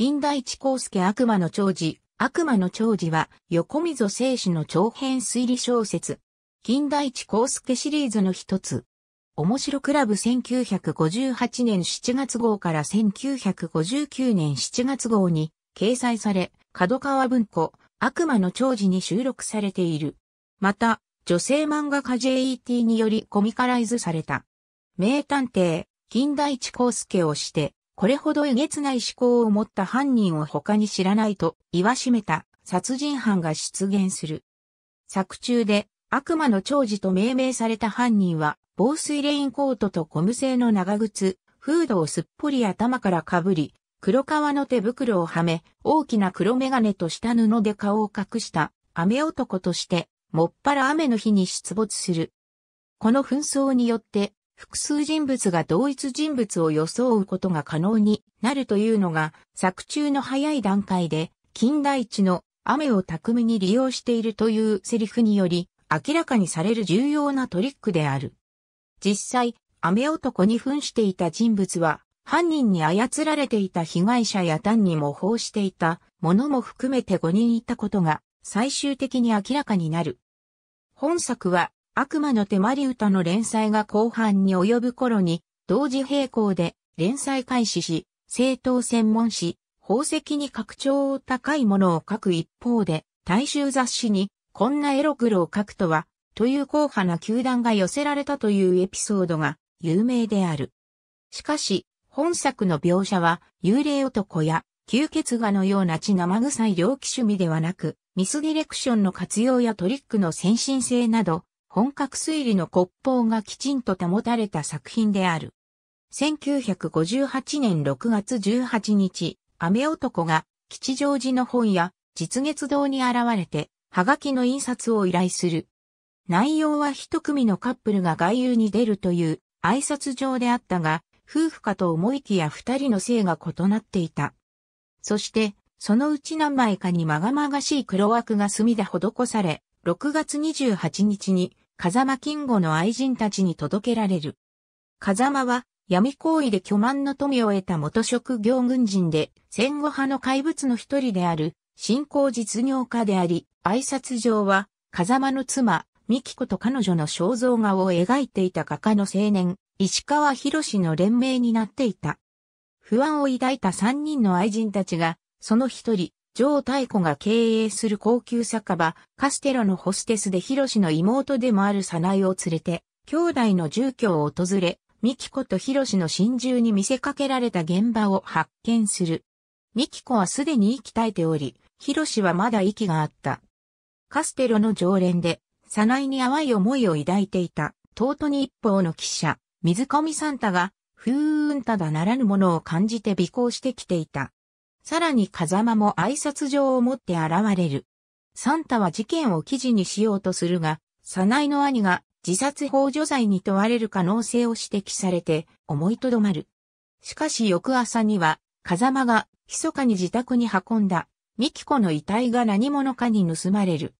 金大地光介悪魔の長寿。悪魔の長寿は、横溝正史の長編推理小説。金大地光介シリーズの一つ。面白クラブ1958年7月号から1959年7月号に掲載され、角川文庫、悪魔の長寿に収録されている。また、女性漫画家 JET によりコミカライズされた。名探偵、金大地光介をして、これほどえげつない思考を持った犯人を他に知らないと言わしめた殺人犯が出現する。作中で悪魔の長寿と命名された犯人は防水レインコートとゴム製の長靴、フードをすっぽり頭からかぶり、黒革の手袋をはめ、大きな黒メガネと下布で顔を隠した雨男として、もっぱら雨の日に出没する。この紛争によって複数人物が同一人物を装うことが可能になるというのが作中の早い段階で近代地の雨を巧みに利用しているというセリフにより明らかにされる重要なトリックである。実際、雨男に扮していた人物は犯人に操られていた被害者や単に模倣していたものも含めて5人いたことが最終的に明らかになる。本作は悪魔の手まり歌の連載が後半に及ぶ頃に、同時並行で連載開始し、政党専門誌、宝石に拡張を高いものを書く一方で、大衆雑誌に、こんなエログロを書くとは、という硬派な球団が寄せられたというエピソードが有名である。しかし、本作の描写は、幽霊男や、吸血画のような血生臭い猟奇趣味ではなく、ミスディレクションの活用やトリックの先進性など、本格推理の骨法がきちんと保たれた作品である。1958年6月18日、雨男が吉祥寺の本屋、実月堂に現れて、はがきの印刷を依頼する。内容は一組のカップルが外遊に出るという挨拶状であったが、夫婦かと思いきや二人の性が異なっていた。そして、そのうち何枚かにまがまがしい黒枠が墨で施され、6月28日に風間金吾の愛人たちに届けられる。風間は闇行為で巨万の富を得た元職業軍人で戦後派の怪物の一人である新興実業家であり、挨拶上は風間の妻、美紀子と彼女の肖像画を描いていた画家の青年、石川博士の連名になっていた。不安を抱いた三人の愛人たちが、その一人、上太鼓が経営する高級酒場、カステロのホステスでロシの妹でもある早苗を連れて、兄弟の住居を訪れ、ミキコとロシの心中に見せかけられた現場を発見する。ミキコはすでに息絶えており、ロシはまだ息があった。カステロの常連で、早苗に淡い思いを抱いていた、トートに一方の記者、水上サンタが、ふーんただならぬものを感じて尾行してきていた。さらに風間も挨拶状を持って現れる。サンタは事件を記事にしようとするが、サナイの兄が自殺法助罪に問われる可能性を指摘されて思いとどまる。しかし翌朝には、風間が密かに自宅に運んだ、ミキコの遺体が何者かに盗まれる。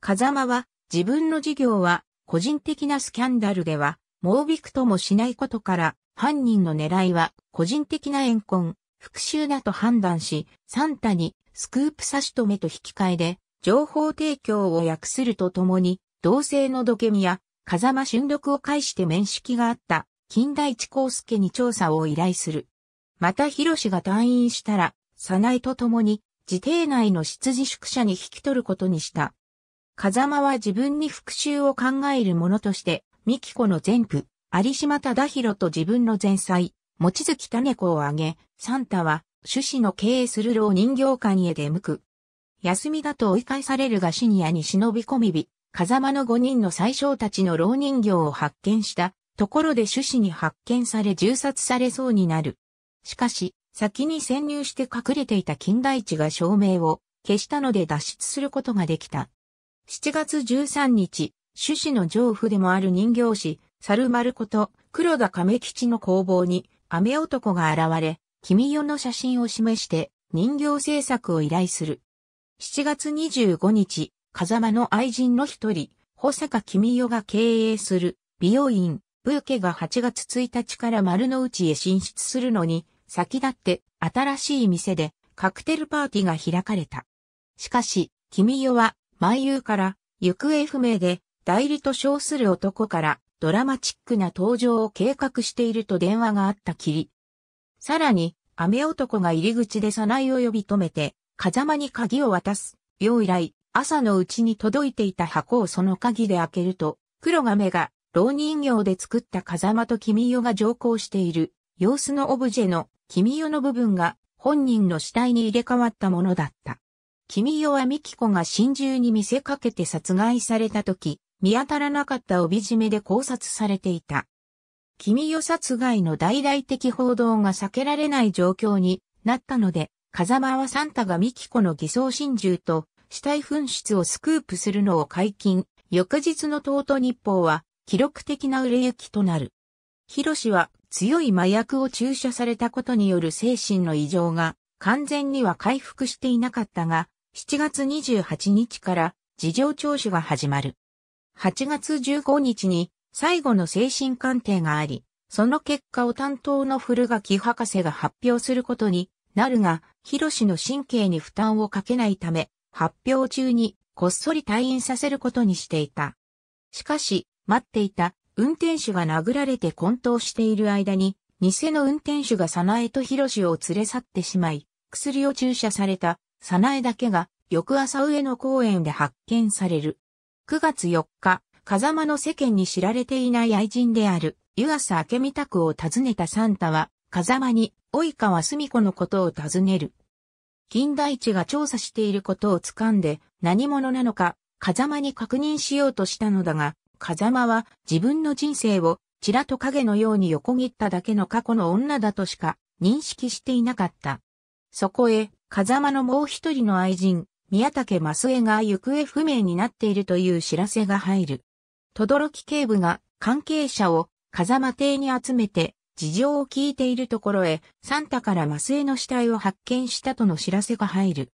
風間は自分の事業は個人的なスキャンダルでは、もうびくともしないことから、犯人の狙いは個人的な怨恨、復讐だと判断し、サンタにスクープ差し止めと引き換えで、情報提供を訳するとともに、同性の土下見や、風間俊六を介して面識があった、近代地光介に調査を依頼する。また広志が退院したら、早苗と共に、自邸内の執事宿舎に引き取ることにした。風間は自分に復讐を考える者として、三木子の前夫、有島忠宏と自分の前妻、望月種子をあげ、サンタは、趣旨の経営する老人形館へ出向く。休みだと追い返されるがシニアに忍び込み日、風間の五人の最小たちの老人形を発見したところで趣旨に発見され銃殺されそうになる。しかし、先に潜入して隠れていた金代地が照明を消したので脱出することができた。7月13日、趣旨の上夫でもある人形師、猿丸こと黒田亀吉の工房に雨男が現れ、君よの写真を示して人形制作を依頼する。7月25日、風間の愛人の一人、保坂君よが経営する美容院、ブーケが8月1日から丸の内へ進出するのに、先立って新しい店でカクテルパーティーが開かれた。しかし、君よは、前夕から行方不明で代理と称する男からドラマチックな登場を計画していると電話があったきり。さらに、雨男が入り口でサナイを呼び止めて、風間に鍵を渡す、よう以来、朝のうちに届いていた箱をその鍵で開けると、黒亀が、老人形で作った風間と君代が乗降している、様子のオブジェの君代の部分が本人の死体に入れ替わったものだった。君代は美紀子が心中に見せかけて殺害された時、見当たらなかった帯締めで考察されていた。君よ殺害の大々的報道が避けられない状況になったので、風間はサンタがミキコの偽装心中と死体紛失をスクープするのを解禁。翌日の東都日報は記録的な売れ行きとなる。ヒロシは強い麻薬を注射されたことによる精神の異常が完全には回復していなかったが、7月28日から事情聴取が始まる。8月15日に最後の精神鑑定があり、その結果を担当の古垣博士が発表することになるが、広氏の神経に負担をかけないため、発表中にこっそり退院させることにしていた。しかし、待っていた運転手が殴られて混沌している間に、偽の運転手が早苗と広氏を連れ去ってしまい、薬を注射された早苗だけが翌朝上野公園で発見される。9月4日、風間の世間に知られていない愛人である、湯浅明美宅を訪ねたサンタは、風間に、及川澄子のことを尋ねる。金田地が調査していることを掴んで、何者なのか、風間に確認しようとしたのだが、風間は自分の人生を、ちらと影のように横切っただけの過去の女だとしか認識していなかった。そこへ、風間のもう一人の愛人、宮武増江が行方不明になっているという知らせが入る。轟警部が関係者を風間邸に集めて事情を聞いているところへ、サンタからマスエの死体を発見したとの知らせが入る。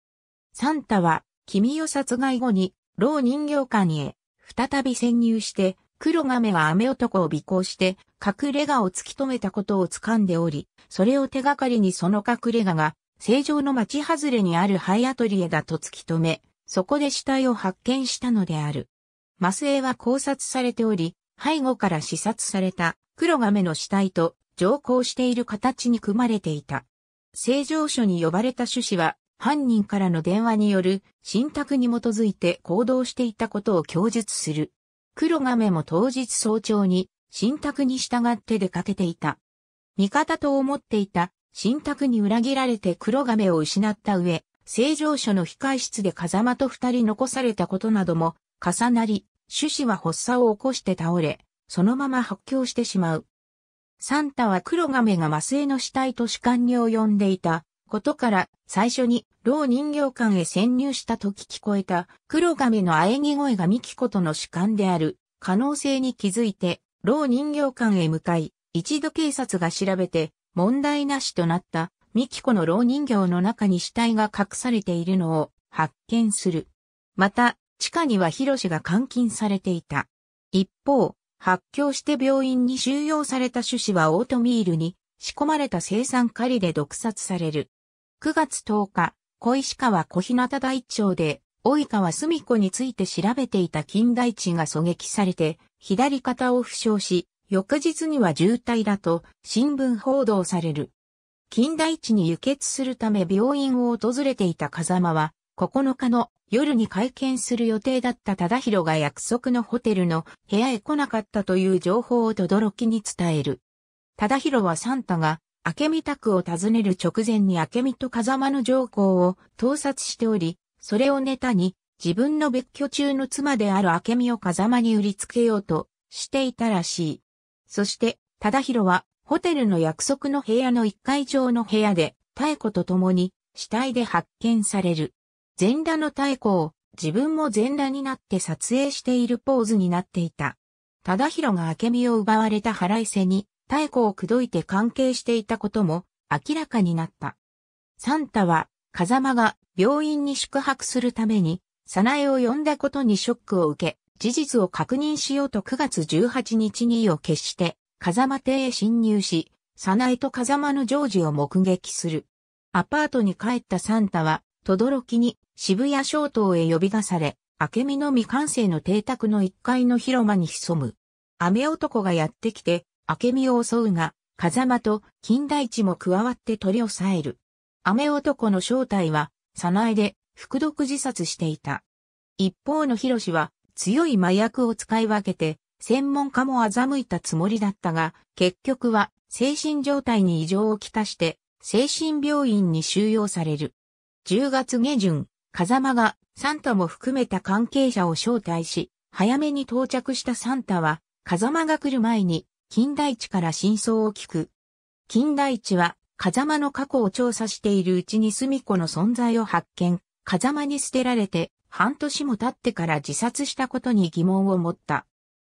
サンタは、君を殺害後に、老人形館へ、再び潜入して、黒亀は雨男を尾行して、隠れ家を突き止めたことを掴んでおり、それを手がかりにその隠れ家が、正常の町外れにあるハイアトリエだと突き止め、そこで死体を発見したのである。マスエは考察されており、背後から視察された黒亀の死体と乗降している形に組まれていた。正常書に呼ばれた趣旨は、犯人からの電話による信託に基づいて行動していたことを供述する。黒亀も当日早朝に信託に従って出かけていた。味方と思っていた新宅に裏切られて黒亀を失った上、正常書の控室で風間と二人残されたことなども重なり、趣子は発作を起こして倒れ、そのまま発狂してしまう。サンタは黒亀が麻酔の死体と主観に及んでいたことから最初に老人形館へ潜入したと聞こえた黒亀の喘ぎ声がミキコとの主観である可能性に気づいて老人形館へ向かい一度警察が調べて問題なしとなったミキコの老人形の中に死体が隠されているのを発見する。また、地下にはヒロシが監禁されていた。一方、発狂して病院に収容された種子はオートミールに仕込まれた生産狩りで毒殺される。9月10日、小石川小日向大町で、及川澄子について調べていた金大地が狙撃されて、左肩を負傷し、翌日には渋滞だと新聞報道される。近代地に輸血するため病院を訪れていた風間は、9日の夜に会見する予定だった忠宏が約束のホテルの部屋へ来なかったという情報を轟に伝える。忠宏はサンタが、明美宅を訪ねる直前に明美と風間の上報を盗撮しており、それをネタに、自分の別居中の妻である明美を風間に売りつけようとしていたらしい。そして、忠宏は、ホテルの約束の部屋の一階上の部屋で、妙子と共に、死体で発見される。全裸の妙子を、自分も全裸になって撮影しているポーズになっていた。忠宏が明美を奪われた腹いせに、妙子を口説いて関係していたことも、明らかになった。サンタは、風間が病院に宿泊するために、早苗を呼んだことにショックを受け、事実を確認しようと9月18日に意を決して、風間邸へ侵入し、早苗と風間のジョージを目撃する。アパートに帰ったサンタは、轟に渋谷小島へ呼び出され、明美の未完成の邸宅の1階の広間に潜む。雨男がやってきて、明美を襲うが、風間と金代地も加わって取り押さえる。雨男の正体は、早苗で、服毒自殺していた。一方の広志は、強い麻薬を使い分けて、専門家も欺いたつもりだったが、結局は精神状態に異常をきたして、精神病院に収容される。10月下旬、風間がサンタも含めた関係者を招待し、早めに到着したサンタは、風間が来る前に、金代地から真相を聞く。金代地は、風間の過去を調査しているうちに住子の存在を発見、風間に捨てられて、半年も経ってから自殺したことに疑問を持った。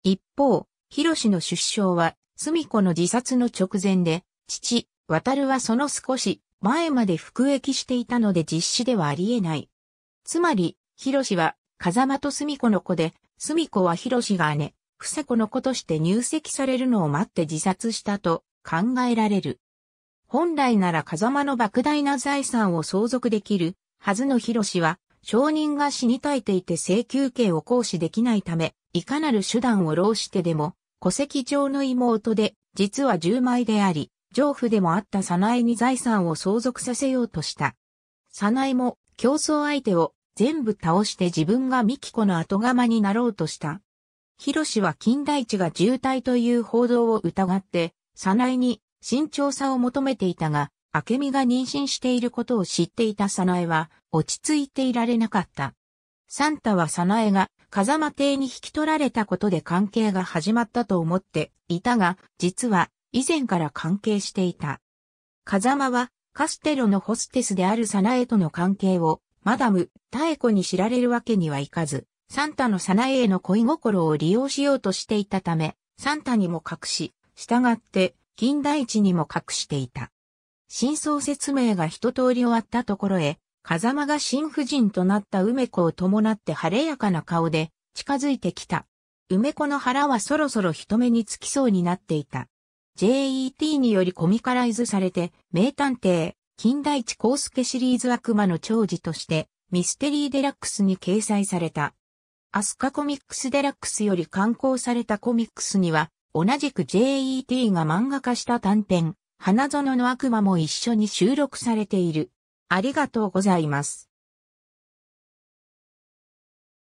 一方、広氏の出生は、住子の自殺の直前で、父、渡はその少し前まで服役していたので実施ではありえない。つまり、広氏は、風間と住子の子で、住子は広が姉、房子の子として入籍されるのを待って自殺したと考えられる。本来なら風間の莫大な財産を相続できるはずの広氏は証人が死に絶えていて請求権を行使できないため、いかなる手段を労してでも、戸籍上の妹で、実は10枚であり、上夫でもあったサナエに財産を相続させようとした。サナエも競争相手を全部倒して自分がミキコの後釜になろうとした。ヒロシは金田一が渋滞という報道を疑って、サナエに慎重さを求めていたが、明美が妊娠していることを知っていた早苗は、落ち着いていられなかった。サンタは早苗が風間邸に引き取られたことで関係が始まったと思っていたが、実は以前から関係していた。風間はカステロのホステスであるサナエとの関係を、マダム、タエコに知られるわけにはいかず、サンタのサナエへの恋心を利用しようとしていたため、サンタにも隠し、従って、金田地にも隠していた。真相説明が一通り終わったところへ、風間が新婦人となった梅子を伴って晴れやかな顔で近づいてきた。梅子の腹はそろそろ人目につきそうになっていた。JET によりコミカライズされて、名探偵、金大地康介シリーズ悪魔の長寿として、ミステリーデラックスに掲載された。アスカコミックスデラックスより刊行されたコミックスには、同じく JET が漫画化した短編、花園の悪魔も一緒に収録されている。ありがとうございます。